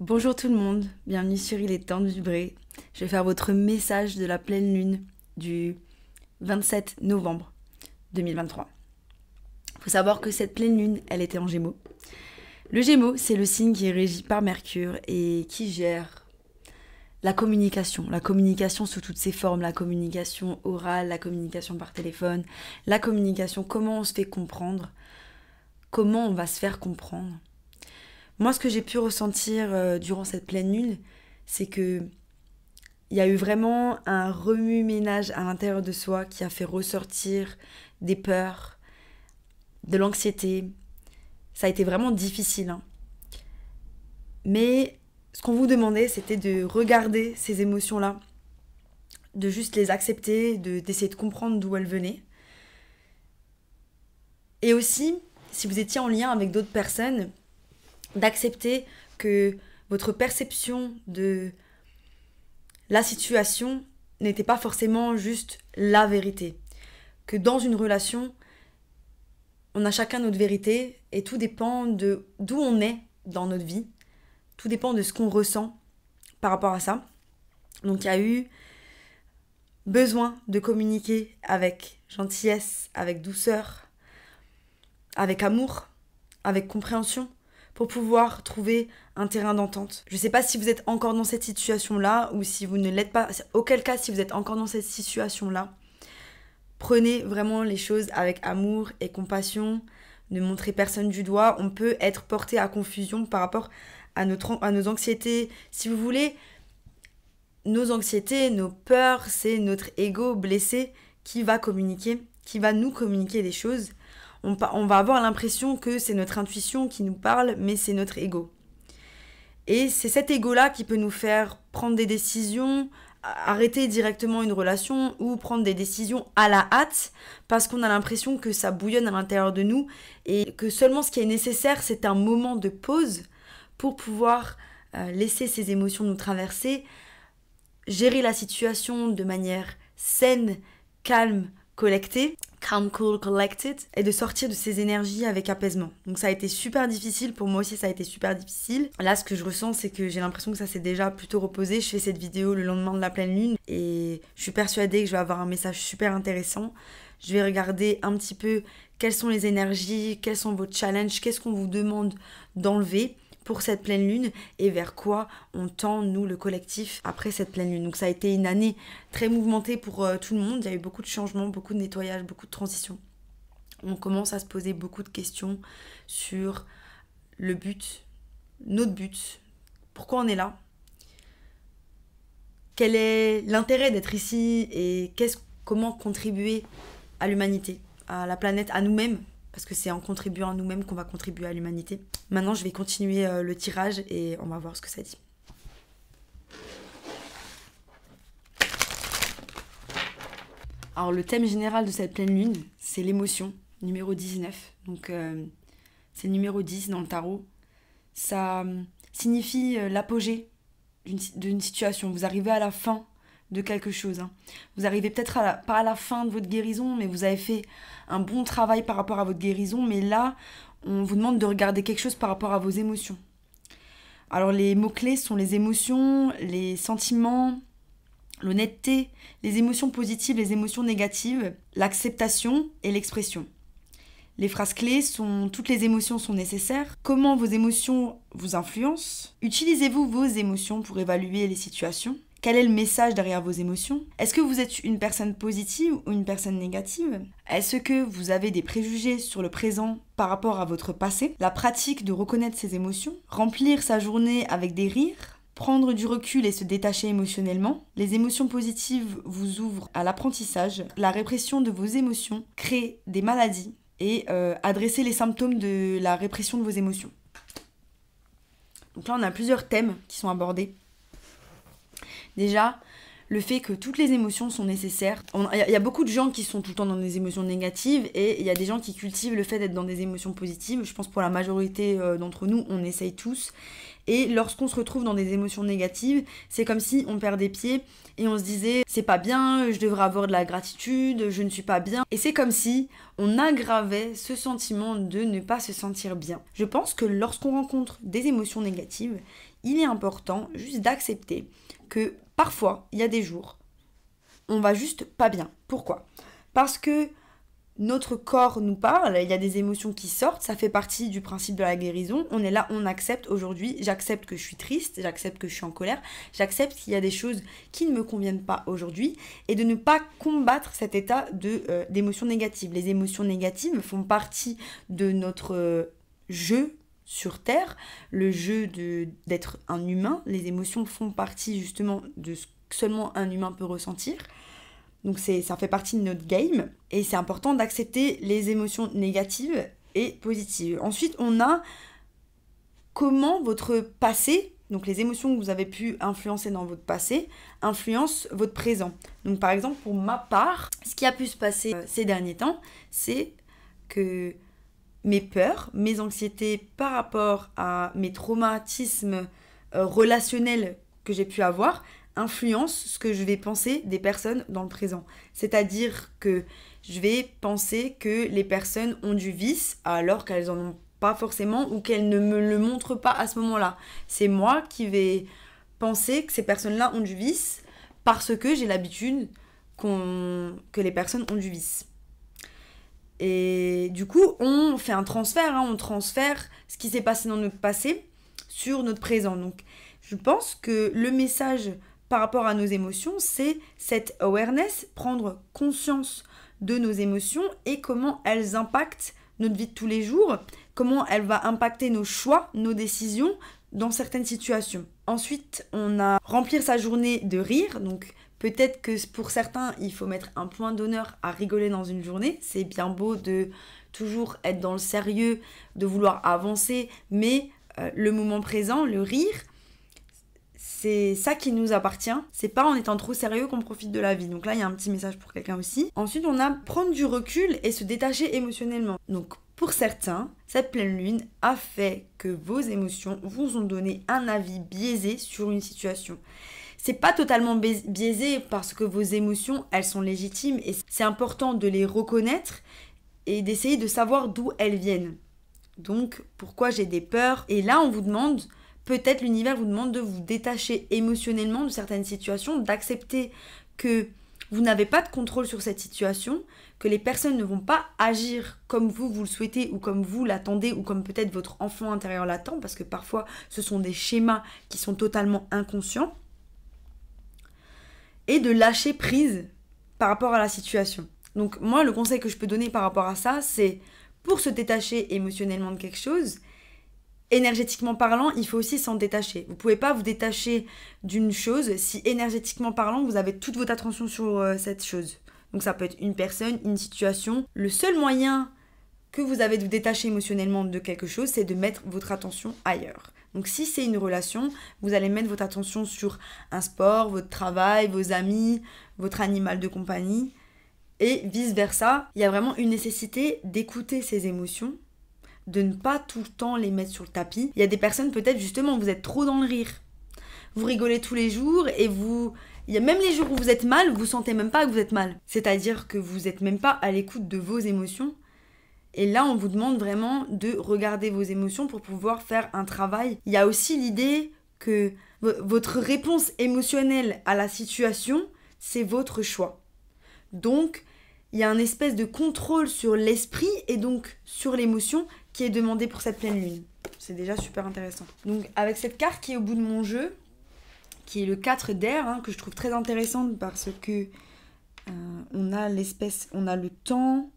Bonjour tout le monde, bienvenue sur Il est temps de vibrer. Je vais faire votre message de la pleine lune du 27 novembre 2023. Il faut savoir que cette pleine lune, elle était en gémeaux. Le gémeaux, c'est le signe qui est régi par Mercure et qui gère la communication, la communication sous toutes ses formes, la communication orale, la communication par téléphone, la communication, comment on se fait comprendre, comment on va se faire comprendre moi, ce que j'ai pu ressentir euh, durant cette pleine lune, c'est que il y a eu vraiment un remue-ménage à l'intérieur de soi qui a fait ressortir des peurs, de l'anxiété. Ça a été vraiment difficile. Hein. Mais ce qu'on vous demandait, c'était de regarder ces émotions-là, de juste les accepter, d'essayer de comprendre d'où elles venaient. Et aussi, si vous étiez en lien avec d'autres personnes, d'accepter que votre perception de la situation n'était pas forcément juste la vérité. Que dans une relation, on a chacun notre vérité et tout dépend de d'où on est dans notre vie. Tout dépend de ce qu'on ressent par rapport à ça. Donc il y a eu besoin de communiquer avec gentillesse, avec douceur, avec amour, avec compréhension pour pouvoir trouver un terrain d'entente. Je ne sais pas si vous êtes encore dans cette situation-là ou si vous ne l'êtes pas. Auquel cas, si vous êtes encore dans cette situation-là, prenez vraiment les choses avec amour et compassion. Ne montrez personne du doigt. On peut être porté à confusion par rapport à, à nos anxiétés. Si vous voulez, nos anxiétés, nos peurs, c'est notre ego blessé qui va communiquer, qui va nous communiquer des choses on, va avoir l'impression que c'est notre intuition qui nous parle, mais c'est notre ego. Et c'est cet ego-là qui peut nous faire prendre des décisions, arrêter directement une relation ou prendre des décisions à la hâte parce qu'on a l'impression que ça bouillonne à l'intérieur de nous et que seulement ce qui est nécessaire, c'est un moment de pause pour pouvoir euh, laisser ces émotions nous traverser, gérer la situation de manière saine, calme, collecter, calm, cool, collected, et de sortir de ces énergies avec apaisement. Donc ça a été super difficile, pour moi aussi ça a été super difficile. Là ce que je ressens c'est que j'ai l'impression que ça s'est déjà plutôt reposé, je fais cette vidéo le lendemain de la pleine lune et je suis persuadée que je vais avoir un message super intéressant. Je vais regarder un petit peu quelles sont les énergies, quels sont vos challenges, qu'est-ce qu'on vous demande d'enlever pour cette pleine lune et vers quoi on tend, nous, le collectif, après cette pleine lune. Donc ça a été une année très mouvementée pour euh, tout le monde. Il y a eu beaucoup de changements, beaucoup de nettoyage, beaucoup de transitions. On commence à se poser beaucoup de questions sur le but, notre but, pourquoi on est là, quel est l'intérêt d'être ici et qu'est-ce, comment contribuer à l'humanité, à la planète, à nous-mêmes parce que c'est en contribuant à nous-mêmes qu'on va contribuer à l'humanité. Maintenant, je vais continuer euh, le tirage et on va voir ce que ça dit. Alors le thème général de cette pleine lune, c'est l'émotion, numéro 19. Donc c'est euh, c'est numéro 10 dans le tarot. Ça euh, signifie l'apogée d'une situation. Vous arrivez à la fin de quelque chose. Hein. Vous arrivez peut-être pas à la fin de votre guérison, mais vous avez fait un bon travail par rapport à votre guérison, mais là, on vous demande de regarder quelque chose par rapport à vos émotions. Alors les mots-clés sont les émotions, les sentiments, l'honnêteté, les émotions positives, les émotions négatives, l'acceptation et l'expression. Les phrases clés sont toutes les émotions sont nécessaires, comment vos émotions vous influencent, utilisez-vous vos émotions pour évaluer les situations, quel est le message derrière vos émotions Est-ce que vous êtes une personne positive ou une personne négative Est-ce que vous avez des préjugés sur le présent par rapport à votre passé La pratique de reconnaître ses émotions, remplir sa journée avec des rires, prendre du recul et se détacher émotionnellement. Les émotions positives vous ouvrent à l'apprentissage. La répression de vos émotions crée des maladies et adressez euh, adresser les symptômes de la répression de vos émotions. Donc là, on a plusieurs thèmes qui sont abordés Déjà, le fait que toutes les émotions sont nécessaires. Il y, a beaucoup de gens qui sont tout le temps dans des émotions négatives et il y a des gens qui cultivent le fait d'être dans des émotions positives. Je pense pour la majorité euh, d'entre nous, on essaye tous. Et lorsqu'on se retrouve dans des émotions négatives, c'est comme si on perd des pieds et on se disait c'est pas bien, je devrais avoir de la gratitude, je ne suis pas bien. Et c'est comme si on aggravait ce sentiment de ne pas se sentir bien. Je pense que lorsqu'on rencontre des émotions négatives, il est important juste d'accepter que parfois, il y a des jours, on va juste pas bien. Pourquoi Parce que notre corps nous parle, il y a des émotions qui sortent, ça fait partie du principe de la guérison. On est là, on accepte aujourd'hui, j'accepte que je suis triste, j'accepte que je suis en colère, j'accepte qu'il y a des choses qui ne me conviennent pas aujourd'hui et de ne pas combattre cet état de euh, d'émotions négatives. Les émotions négatives font partie de notre euh, jeu sur Terre, le jeu d'être un humain, les émotions font partie justement de ce que seulement un humain peut ressentir. Donc ça fait partie de notre game et c'est important d'accepter les émotions négatives et positives. Ensuite, on a comment votre passé, donc les émotions que vous avez pu influencer dans votre passé, influencent votre présent. Donc par exemple, pour ma part, ce qui a pu se passer euh, ces derniers temps, c'est que mes peurs, mes anxiétés par rapport à mes traumatismes euh, relationnels que j'ai pu avoir influencent ce que je vais penser des personnes dans le présent. C'est-à-dire que je vais penser que les personnes ont du vice alors qu'elles n'en ont pas forcément ou qu'elles ne me le montrent pas à ce moment-là. C'est moi qui vais penser que ces personnes-là ont du vice parce que j'ai l'habitude que les personnes ont du vice. Et du coup, on fait un transfert, hein. on transfère ce qui s'est passé dans notre passé sur notre présent. Donc, je pense que le message par rapport à nos émotions, c'est cette awareness, prendre conscience de nos émotions et comment elles impactent notre vie de tous les jours, comment elle va impacter nos choix, nos décisions dans certaines situations. Ensuite, on a remplir sa journée de rire. Donc, peut-être que pour certains, il faut mettre un point d'honneur à rigoler dans une journée. C'est bien beau de toujours être dans le sérieux, de vouloir avancer, mais euh, le moment présent, le rire, c'est ça qui nous appartient. C'est pas en étant trop sérieux qu'on profite de la vie. Donc là, il y a un petit message pour quelqu'un aussi. Ensuite, on a prendre du recul et se détacher émotionnellement. Donc pour certains, cette pleine lune a fait que vos émotions vous ont donné un avis biaisé sur une situation. C'est pas totalement biaisé parce que vos émotions, elles sont légitimes et c'est important de les reconnaître et d'essayer de savoir d'où elles viennent. Donc pourquoi j'ai des peurs Et là, on vous demande peut-être l'univers vous demande de vous détacher émotionnellement de certaines situations, d'accepter que vous n'avez pas de contrôle sur cette situation, que les personnes ne vont pas agir comme vous, vous le souhaitez, ou comme vous l'attendez, ou comme peut-être votre enfant intérieur l'attend, parce que parfois ce sont des schémas qui sont totalement inconscients, et de lâcher prise par rapport à la situation. Donc moi, le conseil que je peux donner par rapport à ça, c'est pour se détacher émotionnellement de quelque chose, énergétiquement parlant, il faut aussi s'en détacher. Vous ne pouvez pas vous détacher d'une chose si énergétiquement parlant, vous avez toute votre attention sur euh, cette chose. Donc ça peut être une personne, une situation. Le seul moyen que vous avez de vous détacher émotionnellement de quelque chose, c'est de mettre votre attention ailleurs. Donc si c'est une relation, vous allez mettre votre attention sur un sport, votre travail, vos amis, votre animal de compagnie. Et vice-versa, il y a vraiment une nécessité d'écouter ces émotions de ne pas tout le temps les mettre sur le tapis. Il y a des personnes peut-être justement, vous êtes trop dans le rire. Vous rigolez tous les jours et vous... Il y a même les jours où vous êtes mal, vous sentez même pas que vous êtes mal. C'est-à-dire que vous n'êtes même pas à l'écoute de vos émotions. Et là, on vous demande vraiment de regarder vos émotions pour pouvoir faire un travail. Il y a aussi l'idée que votre réponse émotionnelle à la situation, c'est votre choix. Donc, il y a un espèce de contrôle sur l'esprit et donc sur l'émotion qui est demandé pour cette pleine lune. C'est déjà super intéressant. Donc avec cette carte qui est au bout de mon jeu, qui est le 4 d'air, hein, que je trouve très intéressante parce que euh, on a l'espèce, on a le temps,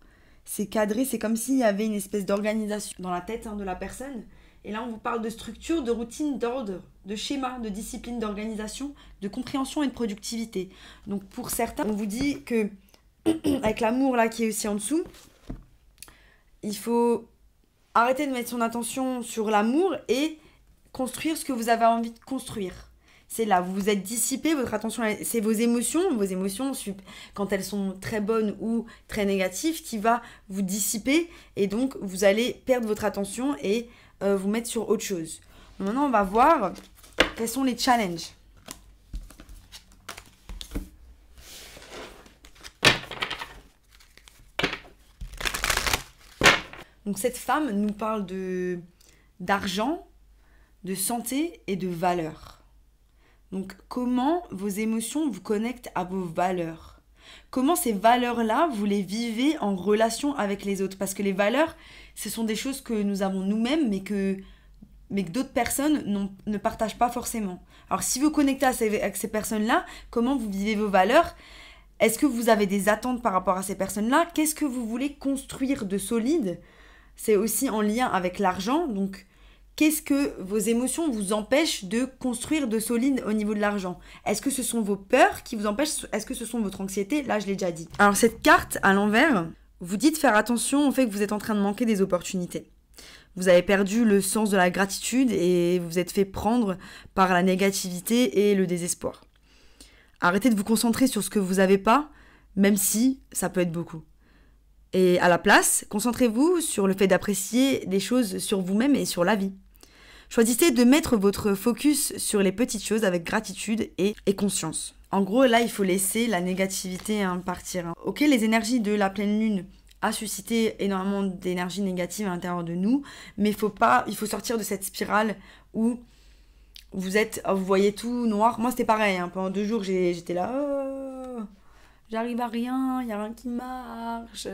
c'est cadré, c'est comme s'il y avait une espèce d'organisation dans la tête hein, de la personne. Et là, on vous parle de structure, de routine, d'ordre, de schéma, de discipline, d'organisation, de compréhension et de productivité. Donc pour certains, on vous dit que avec l'amour là qui est aussi en dessous, il faut Arrêtez de mettre son attention sur l'amour et construire ce que vous avez envie de construire. C'est là, vous vous êtes dissipé, votre attention, c'est vos émotions, vos émotions, quand elles sont très bonnes ou très négatives, qui va vous dissiper et donc vous allez perdre votre attention et euh, vous mettre sur autre chose. Maintenant, on va voir quels sont les challenges. Donc cette femme nous parle d'argent, de santé et de valeurs. Donc comment vos émotions vous connectent à vos valeurs Comment ces valeurs-là, vous les vivez en relation avec les autres Parce que les valeurs, ce sont des choses que nous avons nous-mêmes, mais que, d'autres personnes ne partagent pas forcément. Alors si vous connectez avec ces personnes-là, comment vous vivez vos valeurs Est-ce que vous avez des attentes par rapport à ces personnes-là Qu'est-ce que vous voulez construire de solide c'est aussi en lien avec l'argent. Donc, qu'est-ce que vos émotions vous empêchent de construire de solide au niveau de l'argent Est-ce que ce sont vos peurs qui vous empêchent Est-ce que ce sont votre anxiété Là, je l'ai déjà dit. Alors, cette carte à l'envers, vous dites faire attention au fait que vous êtes en train de manquer des opportunités. Vous avez perdu le sens de la gratitude et vous êtes fait prendre par la négativité et le désespoir. Arrêtez de vous concentrer sur ce que vous n'avez pas, même si ça peut être beaucoup. Et à la place, concentrez-vous sur le fait d'apprécier les choses sur vous-même et sur la vie. Choisissez de mettre votre focus sur les petites choses avec gratitude et, conscience. En gros, là, il faut laisser la négativité hein, partir. Hein. Ok, les énergies de la pleine lune a suscité énormément d'énergie négative à l'intérieur de nous, mais faut pas, il faut sortir de cette spirale où vous êtes, vous voyez tout noir. Moi, c'était pareil. Hein. pendant deux jours, j'étais là j'arrive à rien, il n'y a rien qui marche,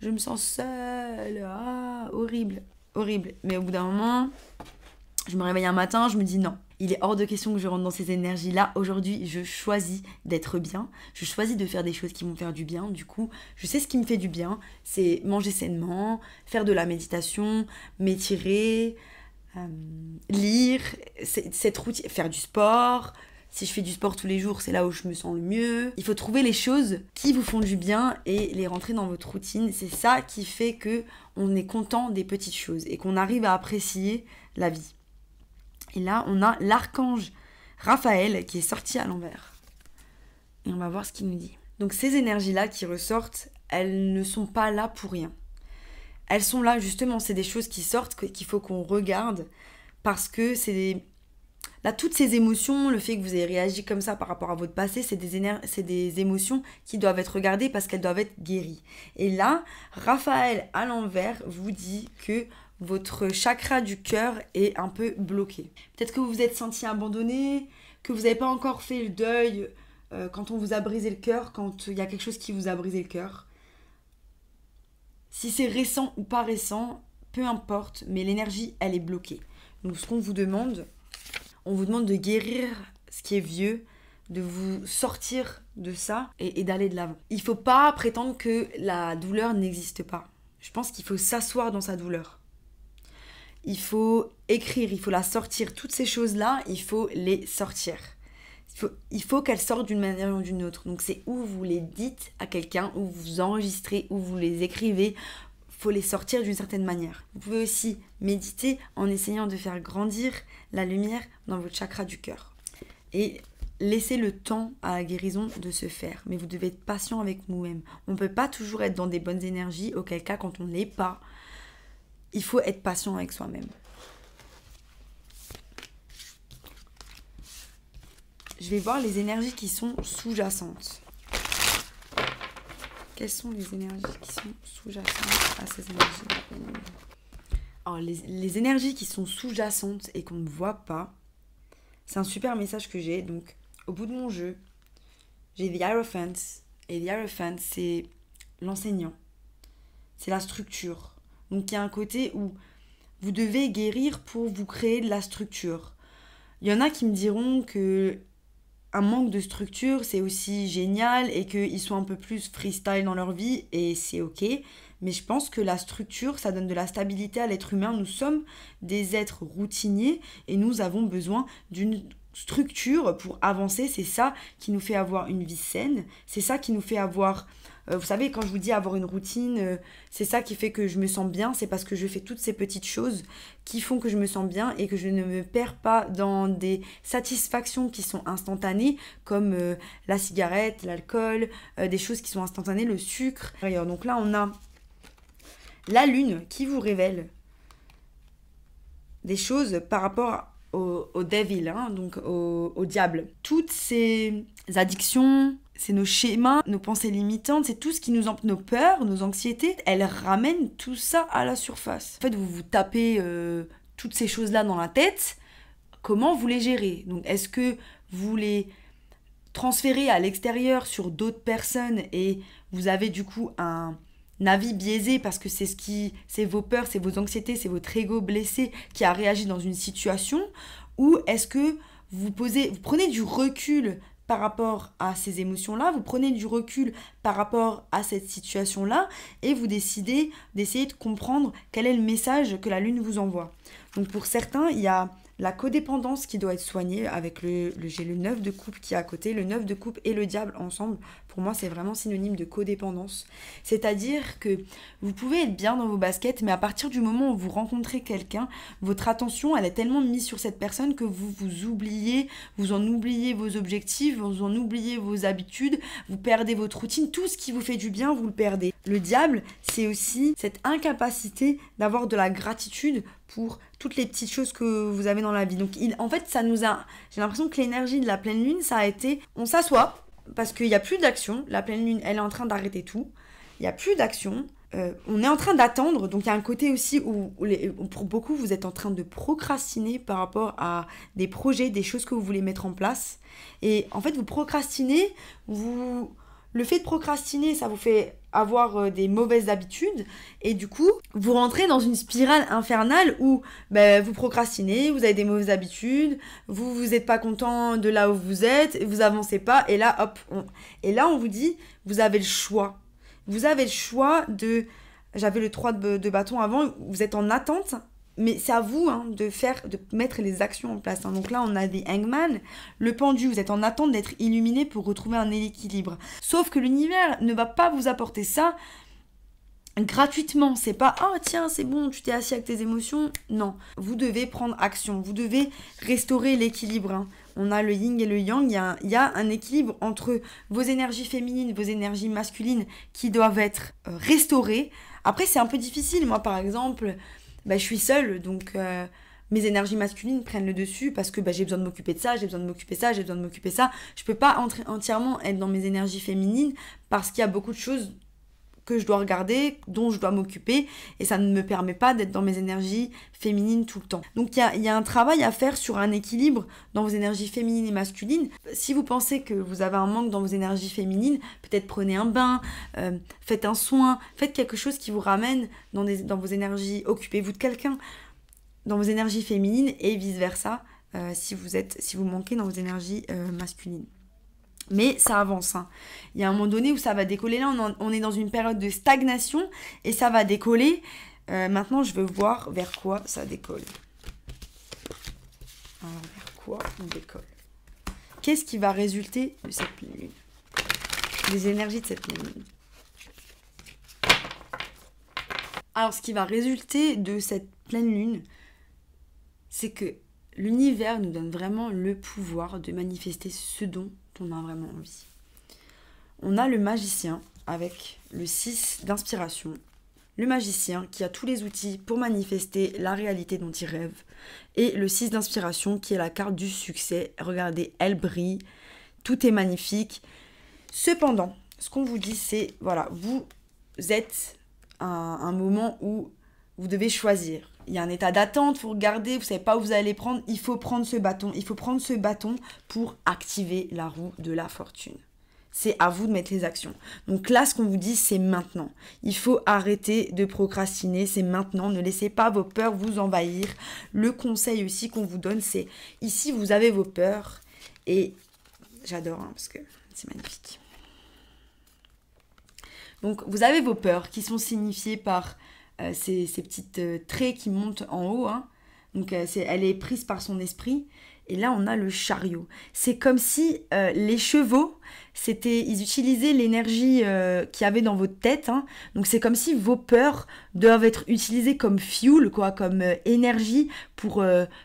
je me sens seule, ah, horrible, horrible. Mais au bout d'un moment, je me réveille un matin, je me dis non. Il est hors de question que je rentre dans ces énergies-là. Aujourd'hui, je choisis d'être bien. Je choisis de faire des choses qui vont faire du bien. Du coup, je sais ce qui me fait du bien. C'est manger sainement, faire de la méditation, m'étirer, euh, lire, cette routine, faire du sport, si je fais du sport tous les jours, c'est là où je me sens le mieux. Il faut trouver les choses qui vous font du bien et les rentrer dans votre routine. C'est ça qui fait que on est content des petites choses et qu'on arrive à apprécier la vie. Et là, on a l'archange Raphaël qui est sorti à l'envers. Et on va voir ce qu'il nous dit. Donc ces énergies-là qui ressortent, elles ne sont pas là pour rien. Elles sont là justement, c'est des choses qui sortent, qu'il faut qu'on regarde, parce que c'est des Là, toutes ces émotions, le fait que vous ayez réagi comme ça par rapport à votre passé, c'est des, c'est des émotions qui doivent être regardées parce qu'elles doivent être guéries. Et là, Raphaël à l'envers vous dit que votre chakra du cœur est un peu bloqué. Peut-être que vous vous êtes senti abandonné, que vous n'avez pas encore fait le deuil euh, quand on vous a brisé le cœur, quand il y a quelque chose qui vous a brisé le cœur. Si c'est récent ou pas récent, peu importe, mais l'énergie, elle est bloquée. Donc ce qu'on vous demande, on vous demande de guérir ce qui est vieux, de vous sortir de ça et, d'aller de l'avant. Il ne faut pas prétendre que la douleur n'existe pas. Je pense qu'il faut s'asseoir dans sa douleur. Il faut écrire, il faut la sortir. Toutes ces choses-là, il faut les sortir. Il faut, il faut qu'elles sortent d'une manière ou d'une autre. Donc c'est où vous les dites à quelqu'un, où vous enregistrez, où vous les écrivez, faut les sortir d'une certaine manière. Vous pouvez aussi méditer en essayant de faire grandir la lumière dans votre chakra du cœur. Et laissez le temps à la guérison de se faire. Mais vous devez être patient avec vous-même. On ne peut pas toujours être dans des bonnes énergies, auquel cas, quand on ne l'est pas, il faut être patient avec soi-même. Je vais voir les énergies qui sont sous-jacentes. Quelles sont les énergies qui sont sous-jacentes à ces énergies Alors, les, énergies qui sont sous-jacentes et qu'on ne voit pas, c'est un super message que j'ai. Donc, au bout de mon jeu, j'ai The Hierophant. Et The c'est l'enseignant. C'est la structure. Donc, il y a un côté où vous devez guérir pour vous créer de la structure. Il y en a qui me diront que un manque de structure, c'est aussi génial et qu'ils soient un peu plus freestyle dans leur vie et c'est ok. Mais je pense que la structure, ça donne de la stabilité à l'être humain. Nous sommes des êtres routiniers et nous avons besoin d'une structure pour avancer, c'est ça qui nous fait avoir une vie saine, c'est ça qui nous fait avoir euh, vous savez, quand je vous dis avoir une routine, euh, c'est ça qui fait que je me sens bien, c'est parce que je fais toutes ces petites choses qui font que je me sens bien et que je ne me perds pas dans des satisfactions qui sont instantanées, comme euh, la cigarette, l'alcool, des choses qui sont instantanées, le sucre. Donc là, on a la lune qui vous révèle des choses par rapport à au, devil, hein, donc au, diable. Toutes ces addictions, c'est nos schémas, nos pensées limitantes, c'est tout ce qui nous empêche, nos peurs, nos anxiétés, elles ramènent tout ça à la surface. En fait, vous vous tapez euh, toutes ces choses-là dans la tête, comment vous les gérez Donc, est-ce que vous les transférez à l'extérieur sur d'autres personnes et vous avez du coup un, Navi biaisé parce que c'est ce qui, c'est vos peurs, c'est vos anxiétés, c'est votre ego blessé qui a réagi dans une situation Ou est-ce que vous posez, vous prenez du recul par rapport à ces émotions-là, vous prenez du recul par rapport à cette situation-là et vous décidez d'essayer de comprendre quel est le message que la Lune vous envoie. Donc pour certains, il y a la codépendance qui doit être soignée avec le, le j'ai le 9 de coupe qui est à côté, le 9 de coupe et le diable ensemble pour moi, c'est vraiment synonyme de codépendance. C'est-à-dire que vous pouvez être bien dans vos baskets, mais à partir du moment où vous rencontrez quelqu'un, votre attention, elle est tellement mise sur cette personne que vous vous oubliez, vous en oubliez vos objectifs, vous en oubliez vos habitudes, vous perdez votre routine, tout ce qui vous fait du bien, vous le perdez. Le diable, c'est aussi cette incapacité d'avoir de la gratitude pour toutes les petites choses que vous avez dans la vie. Donc en fait, ça nous a... J'ai l'impression que l'énergie de la pleine lune, ça a été... On s'assoit, parce qu'il n'y a plus d'action. La pleine lune, elle est en train d'arrêter tout. Il n'y a plus d'action. Euh, on est en train d'attendre, donc il y a un côté aussi où, pour beaucoup vous êtes en train de procrastiner par rapport à des projets, des choses que vous voulez mettre en place. Et en fait vous procrastinez, vous le fait de procrastiner, ça vous fait avoir euh, des mauvaises habitudes et du coup vous rentrez dans une spirale infernale où ben, vous procrastinez, vous avez des mauvaises habitudes, vous vous êtes pas content de là où vous êtes, vous avancez pas et là hop et là on vous dit vous avez le choix, vous avez le choix de j'avais le 3 de bâton avant, vous êtes en attente mais c'est à vous hein, de faire, de mettre les actions en place. Hein. Donc là, on a des hangman, le pendu, vous êtes en attente d'être illuminé pour retrouver un équilibre. Sauf que l'univers ne va pas vous apporter ça gratuitement. C'est pas oh tiens, c'est bon, tu t'es assis avec tes émotions. Non, vous devez prendre action, vous devez restaurer l'équilibre. Hein. On a le yin et le yang, il y, a, il y, a, un équilibre entre vos énergies féminines, vos énergies masculines qui doivent être euh, restaurées. Après, c'est un peu difficile. Moi, par exemple, bah, je suis seule, donc euh, mes énergies masculines prennent le dessus parce que bah, j'ai besoin de m'occuper de ça, j'ai besoin de m'occuper de ça, j'ai besoin de m'occuper de ça. Je peux pas entièrement être dans mes énergies féminines parce qu'il y a beaucoup de choses que je dois regarder, dont je dois m'occuper, et ça ne me permet pas d'être dans mes énergies féminines tout le temps. Donc il y a, un travail à faire sur un équilibre dans vos énergies féminines et masculines. Si vous pensez que vous avez un manque dans vos énergies féminines, peut-être prenez un bain, euh, faites un soin, faites quelque chose qui vous ramène dans, vos énergies, occupez-vous de quelqu'un dans vos énergies féminines et vice-versa. Euh, si vous êtes si vous manquez dans vos énergies euh, masculines. Mais ça avance. Hein. Il y a un moment donné où ça va décoller. Là, on, est dans une période de stagnation et ça va décoller. Euh, maintenant, je veux voir vers quoi ça décolle. Alors, vers quoi on décolle Qu'est-ce qui va résulter de cette pleine lune Des énergies de cette pleine lune. Alors, ce qui va résulter de cette pleine lune, c'est que l'univers nous donne vraiment le pouvoir de manifester ce don on a vraiment envie. On a le magicien avec le 6 d'inspiration. Le magicien qui a tous les outils pour manifester la réalité dont il rêve. Et le 6 d'inspiration qui est la carte du succès. Regardez, elle brille. Tout est magnifique. Cependant, ce qu'on vous dit, c'est, voilà, vous êtes à un moment où vous devez choisir il y a un état d'attente, vous regardez, vous savez pas où vous allez prendre, il faut prendre ce bâton, il faut prendre ce bâton pour activer la roue de la fortune. C'est à vous de mettre les actions. Donc là, ce qu'on vous dit, c'est maintenant. Il faut arrêter de procrastiner, c'est maintenant. Ne laissez pas vos peurs vous envahir. Le conseil aussi qu'on vous donne, c'est ici, vous avez vos peurs. Et j'adore, hein, parce que c'est magnifique. Donc, vous avez vos peurs qui sont signifiées par euh, ces, petites euh, traits qui montent en haut. Hein. Donc, euh, elle est prise par son esprit et là on a le chariot. C'est comme si euh, les chevaux, c'était, ils utilisaient l'énergie euh, qu'il y avait dans votre tête. Hein. Donc c'est comme si vos peurs doivent être utilisées comme fuel, quoi, comme euh, énergie pour,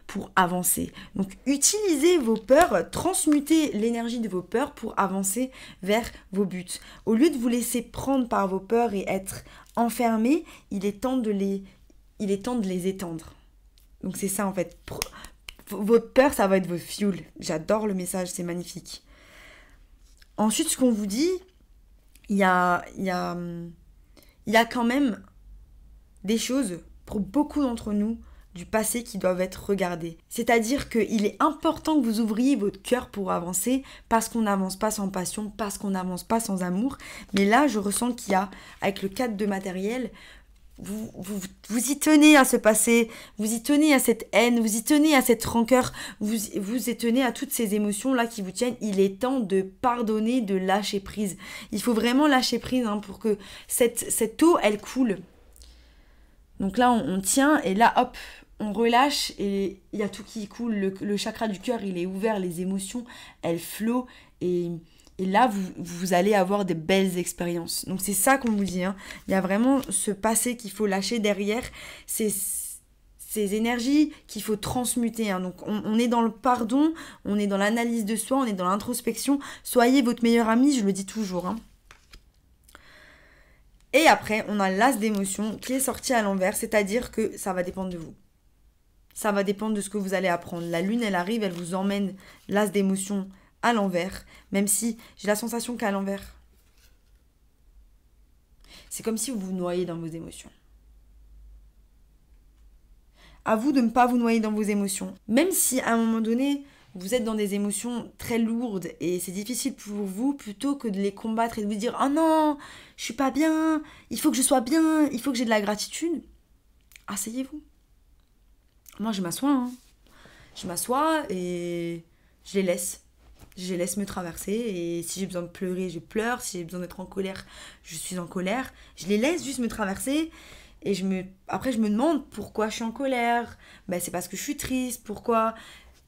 pour avancer. Donc utilisez vos peurs, transmutez l'énergie de vos peurs pour avancer vers vos buts. Au lieu de vous laisser prendre par vos peurs et être enfermé, il est temps de les, il est temps de les étendre. Donc c'est ça en fait votre peur, ça va être votre fuel. J'adore le message, c'est magnifique. Ensuite, ce qu'on vous dit, il y a, y, a, y a quand même des choses, pour beaucoup d'entre nous, du passé qui doivent être regardées. C'est-à-dire qu'il est important que vous ouvriez votre cœur pour avancer, parce qu'on n'avance pas sans passion, parce qu'on n'avance pas sans amour. Mais là, je ressens qu'il y a, avec le cadre de matériel, vous, vous, y tenez à ce passé, vous y tenez à cette haine, vous y tenez à cette rancœur, vous, vous y tenez à toutes ces émotions-là qui vous tiennent. Il est temps de pardonner, de lâcher prise. Il faut vraiment lâcher prise hein, pour que cette, cette eau, elle coule. Donc là, on, tient et là, hop, on relâche et il y a tout qui coule. Le, le chakra du cœur, il est ouvert, les émotions, elles flottent et et là, vous, allez avoir des belles expériences. Donc c'est ça qu'on vous dit. Hein. Il y a vraiment ce passé qu'il faut lâcher derrière. C'est ces énergies qu'il faut transmuter. Hein. Donc on, est dans le pardon, on est dans l'analyse de soi, on est dans l'introspection. Soyez votre meilleur ami, je le dis toujours. Hein. Et après, on a l'as d'émotion qui est sorti à l'envers, c'est-à-dire que ça va dépendre de vous. Ça va dépendre de ce que vous allez apprendre. La lune, elle arrive, elle vous emmène l'as d'émotion à l'envers, même si j'ai la sensation qu'à l'envers. C'est comme si vous vous noyez dans vos émotions. À vous de ne pas vous noyer dans vos émotions. Même si à un moment donné, vous êtes dans des émotions très lourdes et c'est difficile pour vous plutôt que de les combattre et de vous dire Oh non, je suis pas bien, il faut que je sois bien, il faut que j'ai de la gratitude. Asseyez-vous. Moi, je m'assois. Hein. Je m'assois et je les laisse je laisse me traverser et si j'ai besoin de pleurer, je pleure, si j'ai besoin d'être en colère, je suis en colère. Je les laisse juste me traverser et je me après je me demande pourquoi je suis en colère. Ben, c'est parce que je suis triste, pourquoi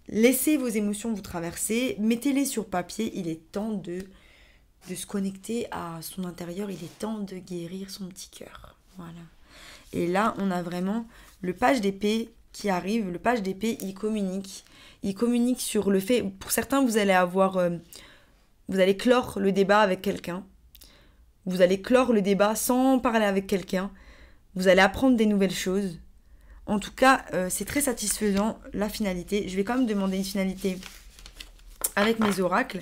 Laissez vos émotions vous traverser, mettez-les sur papier, il est temps de de se connecter à son intérieur, il est temps de guérir son petit cœur. Voilà. Et là, on a vraiment le page d'épée qui arrive, le page d'épée, il communique. Il communique sur le fait, pour certains, vous allez avoir, euh, vous allez clore le débat avec quelqu'un. Vous allez clore le débat sans parler avec quelqu'un. Vous allez apprendre des nouvelles choses. En tout cas, euh, c'est très satisfaisant la finalité. Je vais quand même demander une finalité avec mes oracles.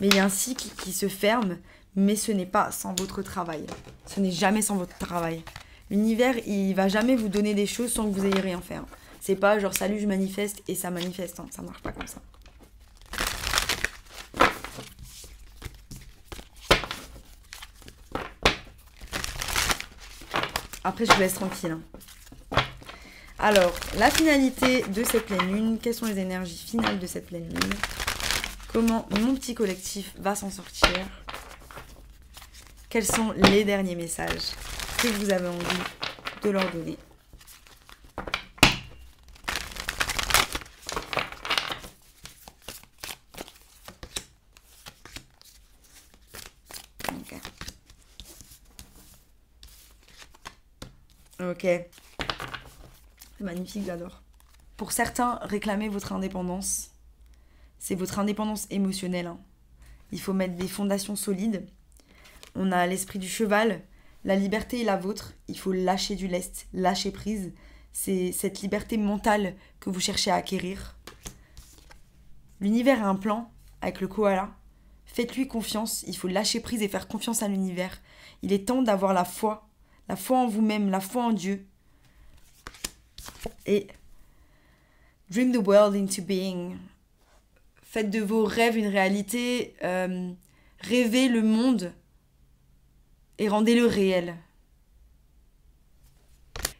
Mais il y a un cycle qui se ferme, mais ce n'est pas sans votre travail. Ce n'est jamais sans votre travail. L'univers, il va jamais vous donner des choses sans que vous ayez rien fait. C'est pas genre salut, je manifeste et ça manifeste. Hein. Ça marche pas comme ça. Après, je vous laisse tranquille. Hein. Alors, la finalité de cette pleine lune. Quelles sont les énergies finales de cette pleine lune Comment mon petit collectif va s'en sortir Quels sont les derniers messages que vous avez envie de leur donner ok. magnifique, j'adore. Pour certains, réclamer votre indépendance. C'est votre indépendance émotionnelle. Hein. Il faut mettre des fondations solides. On a l'esprit du cheval. La liberté est la vôtre. Il faut lâcher du lest, lâcher prise. C'est cette liberté mentale que vous cherchez à acquérir. L'univers a un plan avec le koala. Faites-lui confiance. Il faut lâcher prise et faire confiance à l'univers. Il est temps d'avoir la foi la foi en vous-même, la foi en Dieu. Et dream the world into being. Faites de vos rêves une réalité. Euh, rêvez le monde et rendez-le réel.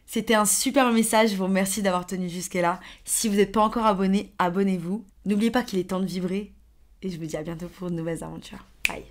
C'était un super message, je vous remercie d'avoir tenu jusque-là. Si vous n'êtes pas encore abonné, abonnez-vous. N'oubliez pas qu'il est temps de vibrer. Et je vous dis à bientôt pour de nouvelles aventures. Bye